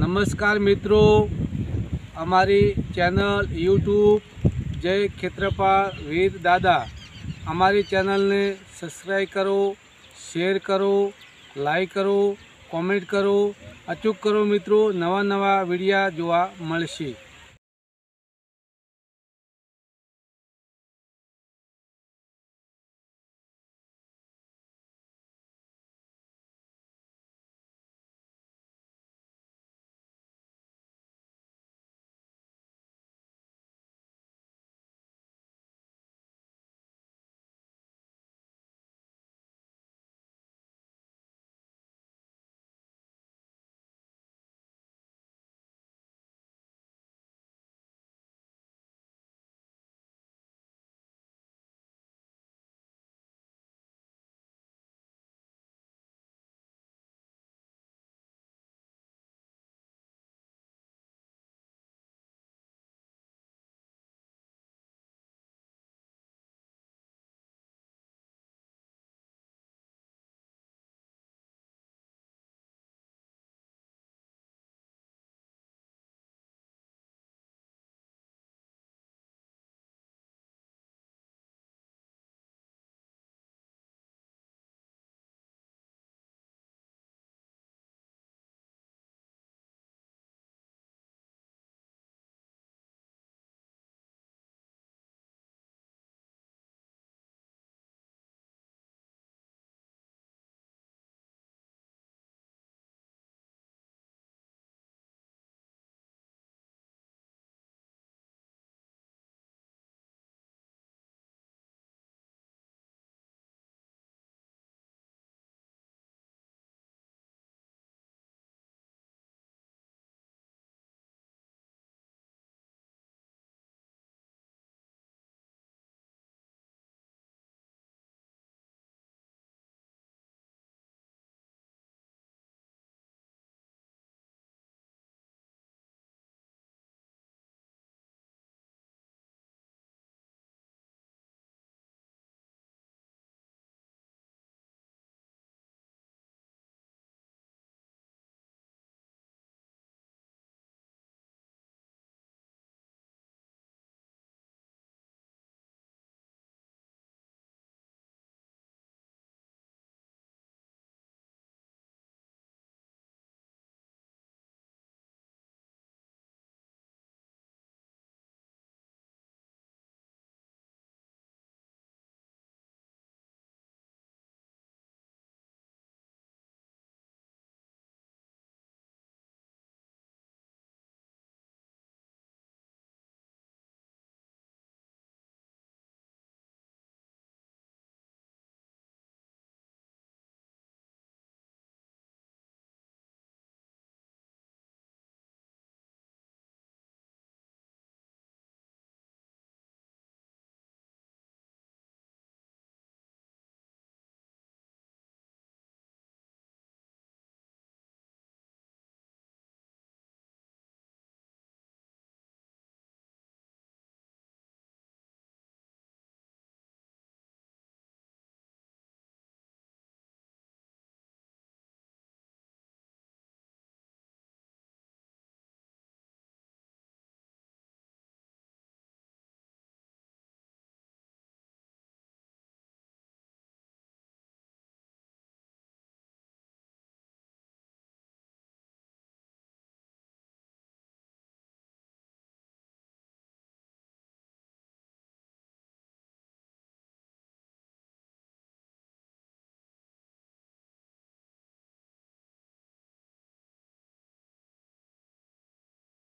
નમસ્કાર મિત્રો અમારી ચેનલ યુટ્યુબ જય ખેત્રપાળ વીર દાદા અમારી ચેનલને સબસ્ક્રાઈબ કરો શેર કરો લાઈક કરો કોમેન્ટ કરો અચૂક કરો મિત્રો નવા નવા વિડીયા જોવા મળશે